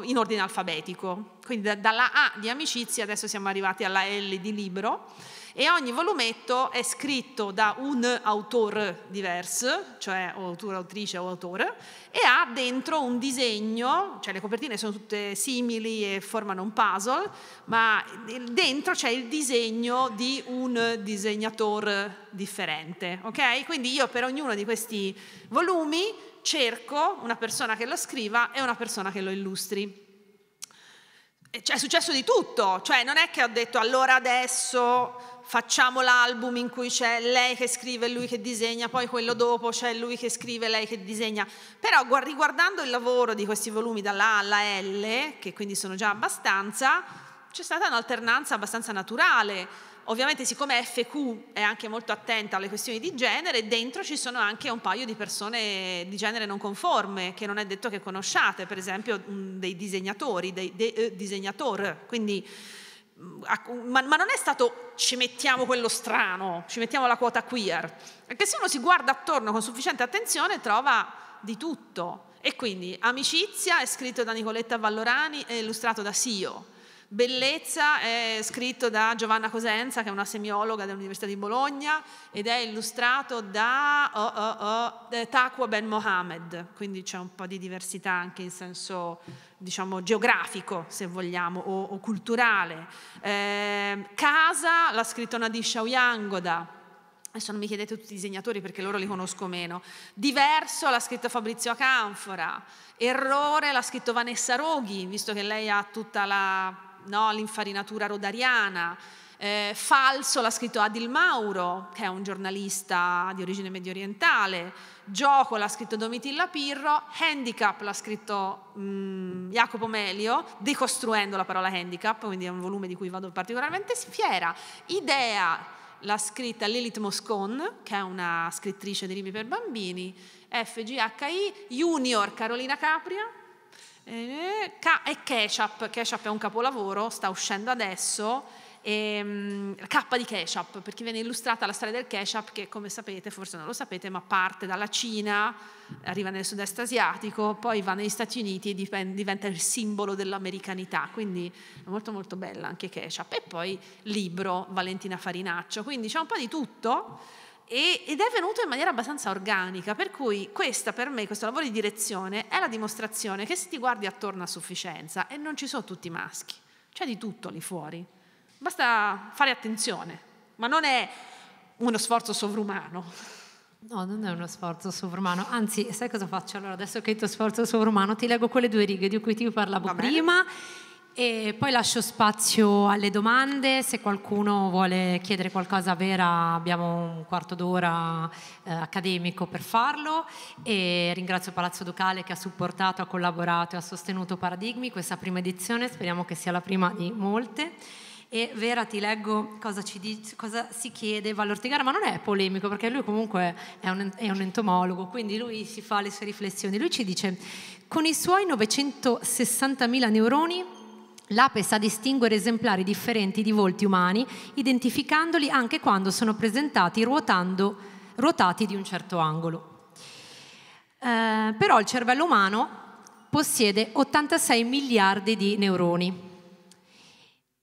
in ordine alfabetico. Quindi da, dalla A di amicizia adesso siamo arrivati alla L di libro e ogni volumetto è scritto da un autore diverso, cioè autore, autrice o autore, e ha dentro un disegno, cioè le copertine sono tutte simili e formano un puzzle, ma dentro c'è il disegno di un disegnatore differente, ok? Quindi io per ognuno di questi volumi cerco una persona che lo scriva e una persona che lo illustri è successo di tutto, cioè non è che ho detto allora adesso facciamo l'album in cui c'è lei che scrive e lui che disegna, poi quello dopo c'è lui che scrive e lei che disegna. Però riguardando il lavoro di questi volumi dalla A alla L, che quindi sono già abbastanza, c'è stata un'alternanza abbastanza naturale. Ovviamente siccome FQ è anche molto attenta alle questioni di genere, dentro ci sono anche un paio di persone di genere non conforme, che non è detto che conosciate, per esempio dei disegnatori, dei, dei eh, disegnator, quindi ma, ma, non è stato ci mettiamo quello strano, ci mettiamo la quota queer, perché se uno si guarda attorno con sufficiente attenzione trova di tutto. E quindi Amicizia è scritto da Nicoletta Vallorani e illustrato da Sio, Bellezza è scritto da Giovanna Cosenza, che è una semiologa dell'Università di Bologna, ed è illustrato da oh, oh, oh, eh, Taqwa Ben Mohamed, quindi c'è un po' di diversità anche in senso diciamo, geografico, se vogliamo, o, o culturale. Eh, casa l'ha scritto Nadisha Uyangoda, Adesso non mi chiedete tutti i disegnatori perché loro li conosco meno. Diverso l'ha scritto Fabrizio Acanfora. Errore l'ha scritto Vanessa Roghi, visto che lei ha tutta la no? l'infarinatura rodariana, eh, falso l'ha scritto Adil Mauro, che è un giornalista di origine medio orientale, gioco l'ha scritto Domitilla Pirro, handicap l'ha scritto mh, mm, Jacopo Melio, decostruendo la parola handicap, quindi è un volume di cui vado particolarmente fiera, idea l'ha scritta Lilith Moscon, che è una scrittrice di libri per bambini, FGHI, Junior Carolina Capria, e eh, Ketchup, Ketchup è un capolavoro, sta uscendo adesso, e, um, K di Ketchup, perché viene illustrata la storia del Ketchup che come sapete, forse non lo sapete, ma parte dalla Cina, arriva nel sud-est asiatico, poi va negli Stati Uniti e dipende, diventa il simbolo dell'americanità, quindi è molto molto bella anche Ketchup. E poi libro Valentina Farinaccio, quindi c'è un po' di tutto e, ed è venuto in maniera abbastanza organica, per cui questa per me, questo lavoro di direzione, è la dimostrazione che se ti guardi attorno a sufficienza e non ci sono tutti i maschi, c'è di tutto lì fuori, basta fare attenzione, ma non è uno sforzo sovrumano. No, non è uno sforzo sovrumano, anzi, sai cosa faccio? Allora, adesso che il tuo sforzo sovrumano, ti leggo quelle due righe di cui ti parlavo prima e poi lascio spazio alle domande, se qualcuno vuole chiedere qualcosa a Vera abbiamo un quarto d'ora eh, accademico per farlo e ringrazio Palazzo Ducale che ha supportato, ha collaborato e ha sostenuto Paradigmi, questa prima edizione, speriamo che sia la prima di molte. E Vera ti leggo cosa, ci dice, cosa si chiede Vallortigara, ma non è polemico perché lui comunque è un, è un entomologo, quindi lui si fa le sue riflessioni. Lui ci dice, con i suoi 960.000 neuroni L'ape sa distinguere esemplari differenti di volti umani, identificandoli anche quando sono presentati ruotando, ruotati di un certo angolo. Eh, però il cervello umano possiede 86 miliardi di neuroni,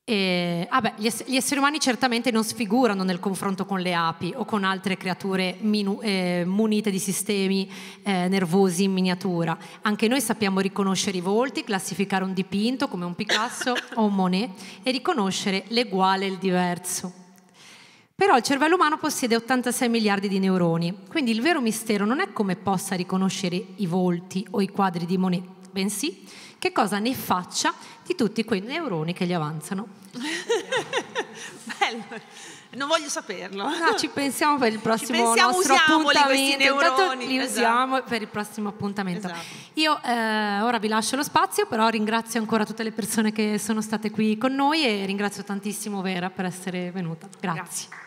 e, ah beh, gli, gli, esseri umani certamente non sfigurano nel confronto con le api o con altre creature minu, eh, munite di sistemi eh, nervosi in miniatura. Anche noi sappiamo riconoscere i volti, classificare un dipinto come un Picasso o un Monet e riconoscere l'eguale e il diverso. Però il cervello umano possiede 86 miliardi di neuroni, quindi il vero mistero non è come possa riconoscere i volti o i quadri di Monet, bensì che cosa ne faccia di tutti quei neuroni che gli avanzano. Bello. Non voglio saperlo. No, ci pensiamo per il prossimo pensiamo, nostro appuntamento. Neuroni, li esatto. per il prossimo appuntamento. Esatto. Io eh, ora vi lascio lo spazio, però ringrazio ancora tutte le persone che sono state qui con noi e ringrazio tantissimo Vera per essere venuta. Grazie. Grazie.